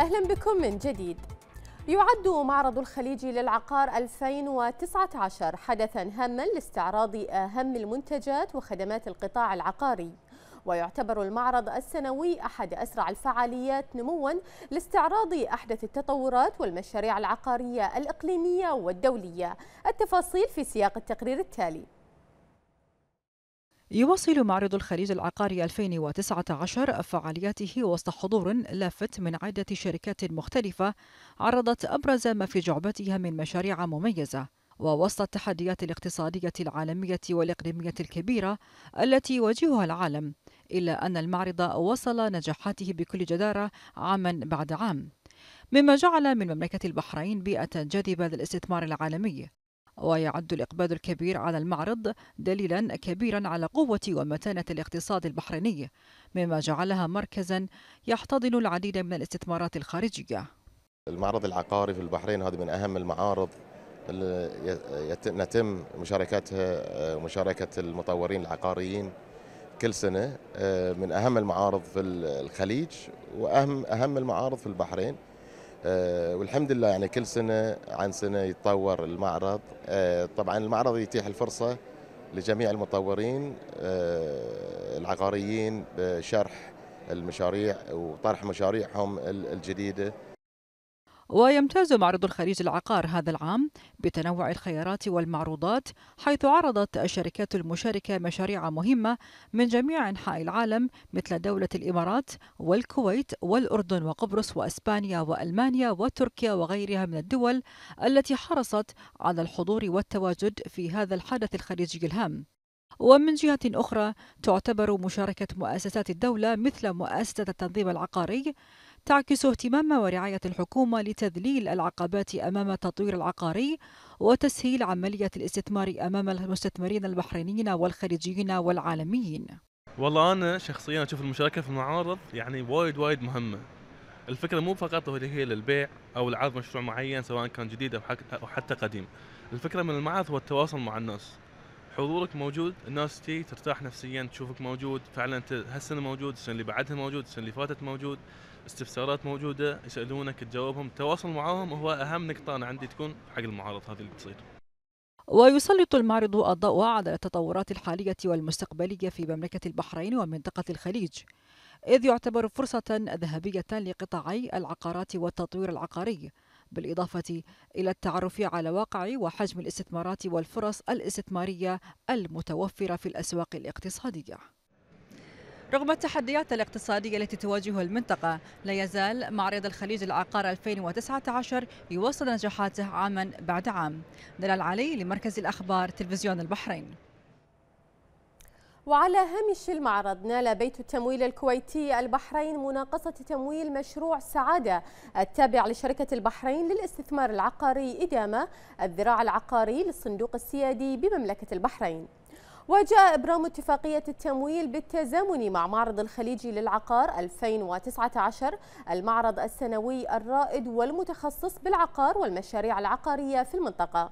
أهلا بكم من جديد يعد معرض الخليج للعقار 2019 حدثا هاما لاستعراض أهم المنتجات وخدمات القطاع العقاري ويعتبر المعرض السنوي أحد أسرع الفعاليات نموا لاستعراض أحدث التطورات والمشاريع العقارية الإقليمية والدولية التفاصيل في سياق التقرير التالي يواصل معرض الخليج العقاري 2019 فعالياته وسط حضور لافت من عدة شركات مختلفة عرضت أبرز ما في جعبتها من مشاريع مميزة ووسط التحديات الاقتصادية العالمية والإقليمية الكبيرة التي يواجهها العالم إلا أن المعرض وصل نجاحاته بكل جدارة عاما بعد عام مما جعل من مملكة البحرين بيئة جاذبة للاستثمار العالمي ويعد الإقبال الكبير على المعرض دليلا كبيرا على قوة ومتانة الاقتصاد البحريني مما جعلها مركزا يحتضن العديد من الاستثمارات الخارجية المعرض العقاري في البحرين هذا من أهم المعارض يتم مشاركتها آه، مشاركة المطورين العقاريين كل سنة آه، من أهم المعارض في الخليج وأهم أهم المعارض في البحرين آه، والحمد لله يعني كل سنه عن سنه يتطور المعرض آه، طبعا المعرض يتيح الفرصه لجميع المطورين آه، العقاريين بشرح المشاريع وطرح مشاريعهم الجديده ويمتاز معرض الخليج العقار هذا العام بتنوع الخيارات والمعروضات حيث عرضت الشركات المشاركة مشاريع مهمة من جميع أنحاء العالم مثل دولة الإمارات والكويت والأردن وقبرص وأسبانيا وألمانيا وتركيا وغيرها من الدول التي حرصت على الحضور والتواجد في هذا الحدث الخليجي الهام ومن جهة أخرى تعتبر مشاركة مؤسسات الدولة مثل مؤسسة التنظيم العقاري تعكس اهتمام ورعاية الحكومة لتذليل العقبات أمام التطوير العقاري وتسهيل عملية الاستثمار أمام المستثمرين البحرينيين والخليجيين والعالميين والله أنا شخصيا أشوف المشاركة في المعارض يعني وايد وايد مهمة الفكرة مو فقط هي للبيع أو العرض مشروع معين سواء كان جديد أو حتى قديم الفكرة من المعرض هو التواصل مع الناس حضورك موجود الناس تي ترتاح نفسيا تشوفك موجود فعلا انت هالسنه موجود السنه اللي بعدها موجود السنه اللي فاتت موجود استفسارات موجوده يسالونك تجاوبهم التواصل معاهم هو اهم نقطه انا عندي تكون حق المعارض هذه اللي بتصير ويسلط المعرض الضوء على التطورات الحالية والمستقبلية في مملكة البحرين ومنطقة الخليج إذ يعتبر فرصة ذهبية لقطاعي العقارات والتطوير العقاري بالإضافة إلى التعرف على واقع وحجم الاستثمارات والفرص الاستثمارية المتوفرة في الأسواق الاقتصادية رغم التحديات الاقتصادية التي تواجه المنطقة لا يزال معرض الخليج العقار 2019 يواصل نجاحاته عاما بعد عام دلال علي لمركز الأخبار تلفزيون البحرين وعلى هامش المعرض نال بيت التمويل الكويتي البحرين مناقصة تمويل مشروع سعادة التابع لشركة البحرين للاستثمار العقاري إدامة الذراع العقاري للصندوق السيادي بمملكة البحرين وجاء إبرام اتفاقية التمويل بالتزامن مع معرض الخليجي للعقار 2019 المعرض السنوي الرائد والمتخصص بالعقار والمشاريع العقارية في المنطقة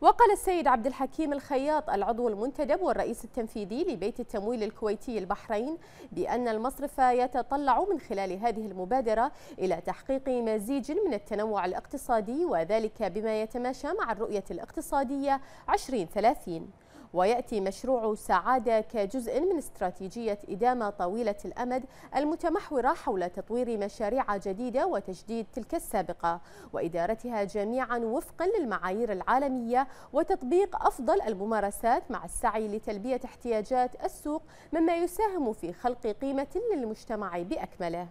وقال السيد عبد الحكيم الخياط العضو المنتدب والرئيس التنفيذي لبيت التمويل الكويتي البحرين بأن المصرف يتطلع من خلال هذه المبادرة إلى تحقيق مزيج من التنوع الاقتصادي وذلك بما يتماشى مع الرؤية الاقتصادية 2030 ويأتي مشروع سعادة كجزء من استراتيجية إدامة طويلة الأمد المتمحورة حول تطوير مشاريع جديدة وتجديد تلك السابقة وإدارتها جميعا وفقا للمعايير العالمية وتطبيق أفضل الممارسات مع السعي لتلبية احتياجات السوق مما يساهم في خلق قيمة للمجتمع بأكمله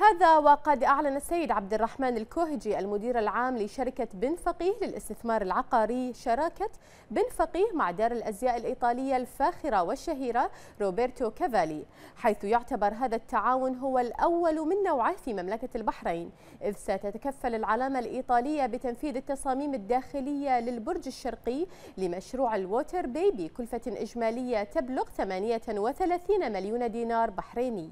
هذا وقد أعلن السيد عبد الرحمن الكوهجي المدير العام لشركة بن فقيه للاستثمار العقاري شراكة بن فقيه مع دار الأزياء الإيطالية الفاخرة والشهيرة روبرتو كافالي حيث يعتبر هذا التعاون هو الأول من نوعه في مملكة البحرين إذ ستتكفل العلامة الإيطالية بتنفيذ التصاميم الداخلية للبرج الشرقي لمشروع الووتر بيبي بكلفة إجمالية تبلغ 38 مليون دينار بحريني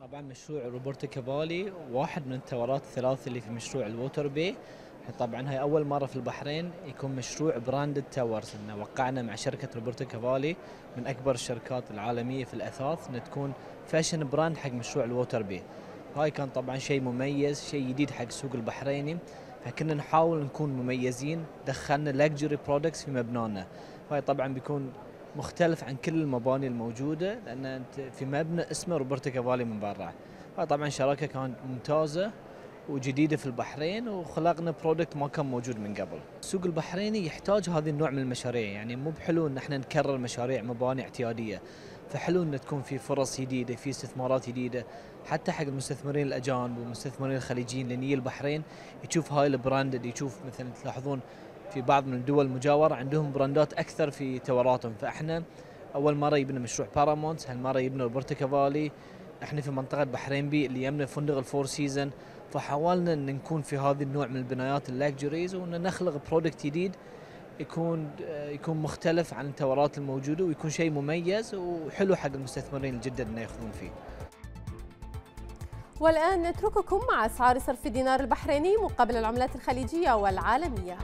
طبعا مشروع روبرتو كابالي واحد من الثورات الثلاث اللي في مشروع الووتر بي طبعا هاي اول مره في البحرين يكون مشروع براند تاورز انه وقعنا مع شركه روبرتو كافالي من اكبر الشركات العالميه في الاثاث ان تكون فاشن براند حق مشروع الووتر بي هاي كان طبعا شيء مميز شيء جديد حق السوق البحريني فكنا نحاول نكون مميزين دخلنا لكجري برودكتس في مبنانا هاي طبعا بيكون مختلف عن كل المباني الموجوده لان انت في مبنى اسمه روبرتو كافالي من برا طبعا شراكه كانت ممتازه وجديده في البحرين وخلقنا برودكت ما كان موجود من قبل. السوق البحريني يحتاج هذا النوع من المشاريع يعني مو بحلو ان احنا نكرر مشاريع مباني اعتياديه، فحلو ان تكون في فرص جديده، في استثمارات جديده، حتى حق المستثمرين الاجانب والمستثمرين الخليجيين لان البحرين يشوف هاي البراند اللي يشوف مثلا تلاحظون في بعض من الدول المجاوره عندهم براندات اكثر في توراتهم فاحنا اول مره يبنى مشروع بارامونت هالمره يبنى روبرتو كافالي احنا في منطقه بحرين بي اللي يمنا فندق الفور سيزن فحاولنا ان نكون في هذا النوع من البنايات اللاكجريز وان نخلق برودكت جديد يكون آه، يكون مختلف عن التورات الموجوده ويكون شيء مميز وحلو حق المستثمرين الجدد انه ياخذون فيه. والان نترككم مع اسعار صرف الدينار البحريني مقابل العملات الخليجيه والعالميه.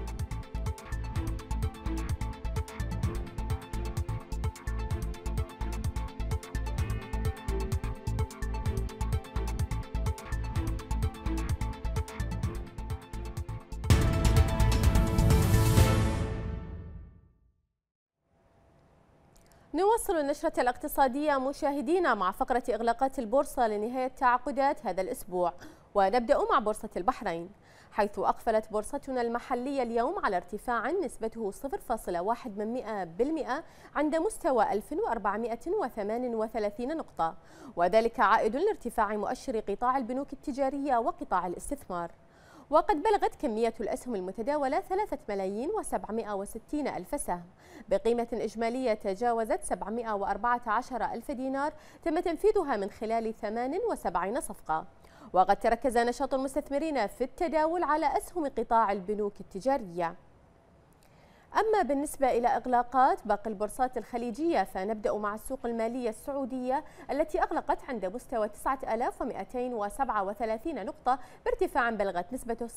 نواصل النشرة الاقتصادية مشاهدينا مع فقرة إغلاقات البورصة لنهاية تعاقدات هذا الأسبوع ونبدأ مع بورصة البحرين حيث أقفلت بورصتنا المحلية اليوم على ارتفاع نسبته 0.1% عند مستوى 1438 نقطة وذلك عائد لارتفاع مؤشر قطاع البنوك التجارية وقطاع الاستثمار وقد بلغت كمية الأسهم المتداولة 3 ملايين و760 ألف سهم بقيمة إجمالية تجاوزت 714 ألف دينار تم تنفيذها من خلال 78 صفقة وقد تركز نشاط المستثمرين في التداول على أسهم قطاع البنوك التجارية أما بالنسبة إلى إغلاقات باقي البورصات الخليجية فنبدأ مع السوق المالية السعودية التي أغلقت عند مستوى 9237 نقطة بارتفاع بلغت نسبته 0.11%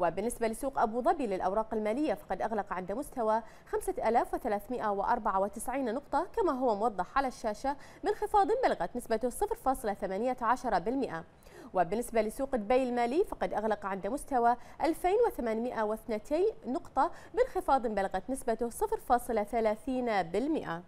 وبالنسبة لسوق أبو ظبي للأوراق المالية فقد أغلق عند مستوى 5394 نقطة كما هو موضح على الشاشة بانخفاض بلغت نسبته 0.18% وبالنسبة لسوق دبي المالي فقد أغلق عند مستوى 2802 نقطة بانخفاض بلغت نسبته 0.30%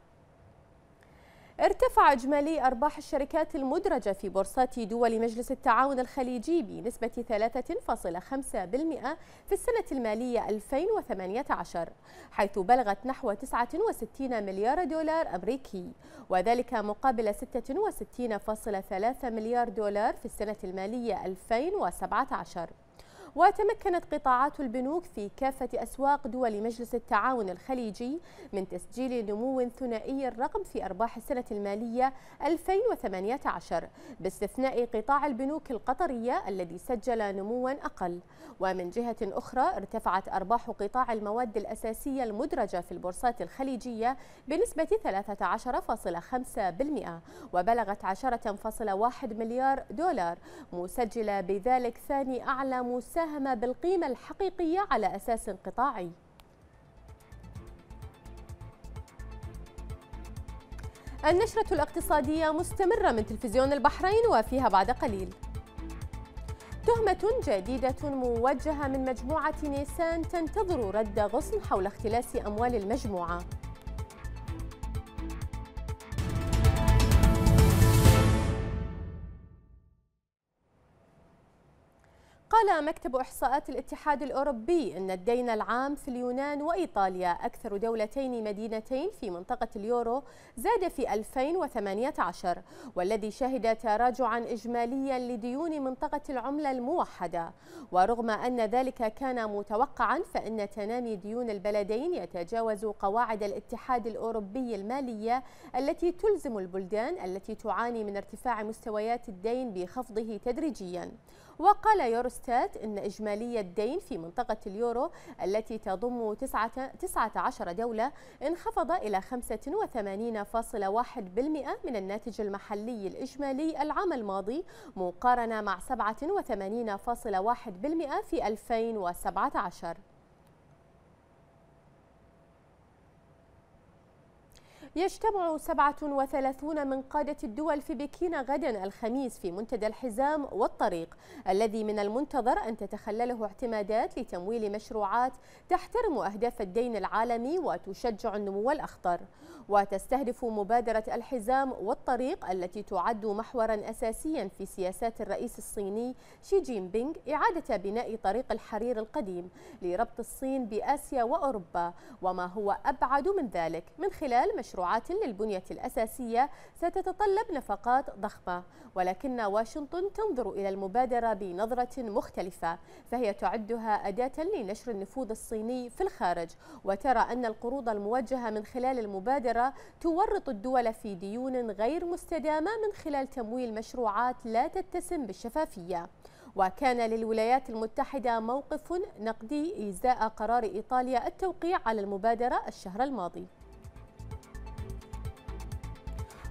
ارتفع إجمالي أرباح الشركات المدرجة في بورصات دول مجلس التعاون الخليجي بنسبة 3.5% في السنة المالية 2018 حيث بلغت نحو 69 مليار دولار أمريكي وذلك مقابل 66.3 مليار دولار في السنة المالية 2017 وتمكنت قطاعات البنوك في كافة أسواق دول مجلس التعاون الخليجي من تسجيل نمو ثنائي الرقم في أرباح السنة المالية 2018 باستثناء قطاع البنوك القطرية الذي سجل نموا أقل ومن جهة أخرى ارتفعت أرباح قطاع المواد الأساسية المدرجة في البورصات الخليجية بنسبة 13.5% وبلغت 10.1 مليار دولار مسجلة بذلك ثاني أعلى مساهمة المساهمة بالقيمة الحقيقية على أساس قطاعي النشرة الاقتصادية مستمرة من تلفزيون البحرين وفيها بعد قليل تهمة جديدة موجهة من مجموعة نيسان تنتظر رد غصن حول اختلاس أموال المجموعة قال مكتب إحصاءات الاتحاد الأوروبي أن الدين العام في اليونان وإيطاليا أكثر دولتين مدينتين في منطقة اليورو زاد في 2018 والذي شهد تراجعا إجماليا لديون منطقة العملة الموحدة ورغم أن ذلك كان متوقعا فإن تنامي ديون البلدين يتجاوز قواعد الاتحاد الأوروبي المالية التي تلزم البلدان التي تعاني من ارتفاع مستويات الدين بخفضه تدريجيا وقال يوروستات إن إجمالي الدين في منطقة اليورو التي تضم 19 دولة انخفض إلى 85.1% من الناتج المحلي الإجمالي العام الماضي مقارنة مع 87.1% في 2017 يجتمع 37 من قادة الدول في بكين غدا الخميس في منتدى الحزام والطريق الذي من المنتظر أن تتخلله اعتمادات لتمويل مشروعات تحترم أهداف الدين العالمي وتشجع النمو الأخطر وتستهدف مبادرة الحزام والطريق التي تعد محورا أساسيا في سياسات الرئيس الصيني شي جين بينغ إعادة بناء طريق الحرير القديم لربط الصين بآسيا وأوروبا وما هو أبعد من ذلك من خلال مشروع مشروعات للبنية الأساسية ستتطلب نفقات ضخمة ولكن واشنطن تنظر إلى المبادرة بنظرة مختلفة فهي تعدها أداة لنشر النفوذ الصيني في الخارج وترى أن القروض الموجهة من خلال المبادرة تورط الدول في ديون غير مستدامة من خلال تمويل مشروعات لا تتسم بالشفافية وكان للولايات المتحدة موقف نقدي إزاء قرار إيطاليا التوقيع على المبادرة الشهر الماضي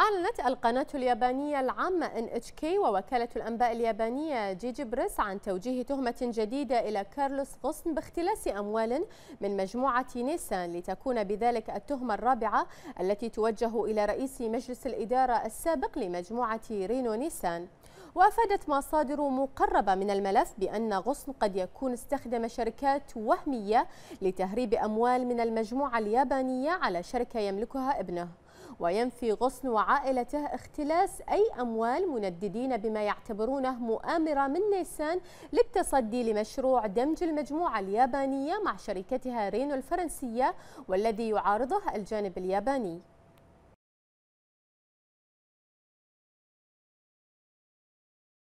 أعلنت القناة اليابانية العامة NHK ووكالة الأنباء اليابانية جيجي بريس عن توجيه تهمة جديدة إلى كارلوس غصن باختلاس أموال من مجموعة نيسان لتكون بذلك التهمة الرابعة التي توجه إلى رئيس مجلس الإدارة السابق لمجموعة رينو نيسان وأفادت مصادر مقربة من الملف بأن غصن قد يكون استخدم شركات وهمية لتهريب أموال من المجموعة اليابانية على شركة يملكها ابنه وينفي غصن وعائلته اختلاس أي أموال منددين بما يعتبرونه مؤامرة من نيسان للتصدي لمشروع دمج المجموعة اليابانية مع شركتها رينو الفرنسية والذي يعارضه الجانب الياباني